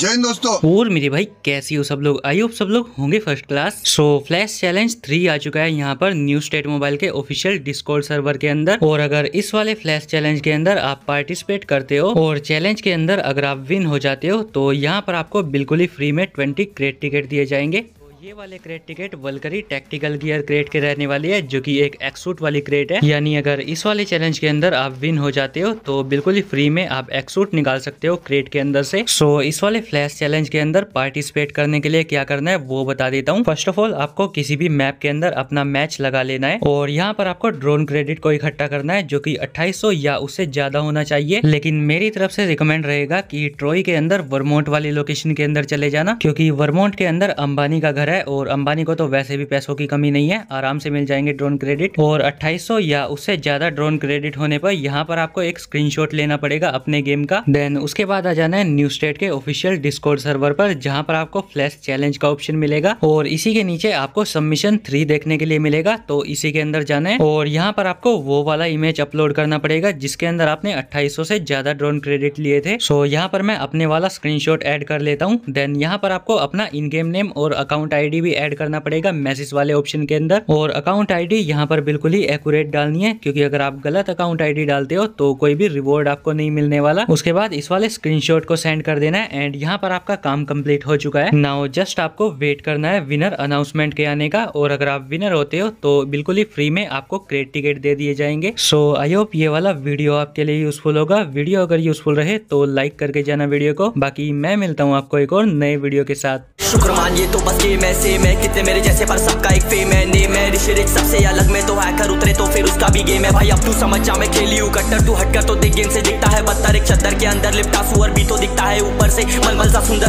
जय हिंद दोस्तों और मेरे भाई कैसी हो सब लोग आई होप सब लोग होंगे first class so flash challenge three आ चुका है यहाँ पर न्यू स्टेट मोबाइल के ऑफिशियल डिस्कॉर्ड सर्वर के अंदर और अगर इस वाले फ्लैश चैलेंज के अंदर आप पार्टिसिपेट करते हो और चैलेंज के अंदर अगर आप विन हो जाते हो तो यहाँ पर आपको बिल्कुल ही फ्री में ट्वेंटी क्रेड टिकट दिए जाएंगे ये वाले crate ticket Valkyrie tactical gear crate के रहने वाली है जो कि एक एक्सूट वाली क्रेट है यानी अगर इस वाले चैलेंज के अंदर आप विन हो जाते हो तो बिल्कुल ही फ्री में आप एक्सूट निकाल सकते हो क्रेट के अंदर से सो so, इस वाले फ्लैश चैलेंज के अंदर पार्टिसिपेट करने के लिए क्या करना है वो बता देता हूँ फर्स्ट ऑफ ऑल आपको किसी भी मैप के अंदर अपना मैच लगा लेना है और यहाँ पर आपको ड्रोन क्रेडिट को इकट्ठा करना है जो की अट्ठाईस या उससे ज्यादा होना चाहिए लेकिन मेरी तरफ से रिकमेंड रहेगा की ट्रोई के अंदर वर्मोट वाली लोकेशन के अंदर चले जाना क्योंकि वर्मोट के अंदर अंबानी का घर शेयर है और अंबानी को तो वैसे भी पैसों की कमी नहीं है आराम से मिल जाएंगे ड्रोन क्रेडिट और 2800 या उससे ज़्यादा ड्रोन क्रेडिट होने पर यहाँ पर आपको एक स्क्रीनशॉट लेना पड़ेगा अपने गेम का देन उसके बाद आ जाना है न्यू स्टेट के ऑफिशियल डिस्कॉर्ड सर्वर पर जहाँ पर आपको फ्लैश चैलेंज का ऑप्शन मिलेगा और इसी के नीचे आपको सबमिशन थ्री देखने के लिए मिलेगा तो इसी के अंदर जाना है और यहाँ पर आपको वो वाला इमेज अपलोड करना पड़ेगा जिसके अंदर आपने 2800 से ज्यादा ड्रोन क्रेडिट लिए थे सो यहाँ पर मैं अपने वाला स्क्रीनशॉट ऐड कर लेता हूँ देन यहाँ पर आपको अपना इन गेम नेम और अकाउंट आईडी भी ऐड करना पड़ेगा मैसेज वाले ऑप्शन के अंदर और अकाउंट आईडी यहाँ पर बिल्कुल ही एक्यूरेट डालनी है क्योंकि अगर आप गलत अकाउंट आईडी डालते हो तो कोई भी रिवॉर्ड आपको नहीं मिलने वाला उसके बाद इस वाले स्क्रीन को सेंड कर देना है एंड यहाँ पर आपका काम कम्प्लीट हो चुका है नाउ जस्ट आपको वेट करना है विनर अनाउंसमेंट के आने का और अगर आप विनर होते हो तो बिल्कुल ही फ्री में आपको क्रेड टिकट दे दिए जाएंगे सो आई होप ये वाला वीडियो आपके लिए यूजफुल होगा वीडियो अगर यूजफुल रहे तो लाइक करके जाना वीडियो को बाकी मैं मिलता हूँ आपको एक और नए वीडियो के साथ शुक्रमान ये तो बस गेम है सेम है कितने मेरे जैसे पर सबका एक फेम है नेम है ऋषि रिच सबसे अलग में तो हैकर उतरे तो फिर उसका भी गेम है भाई अब तू समझ जा मैं खेली हूँ कट्टर तू हटकर तो देख गेम से दिखता है बत्तर एक चद्दर के अंदर लिपटा सुअर भी तो दिखता है ऊपर से मलमल सा सुंदर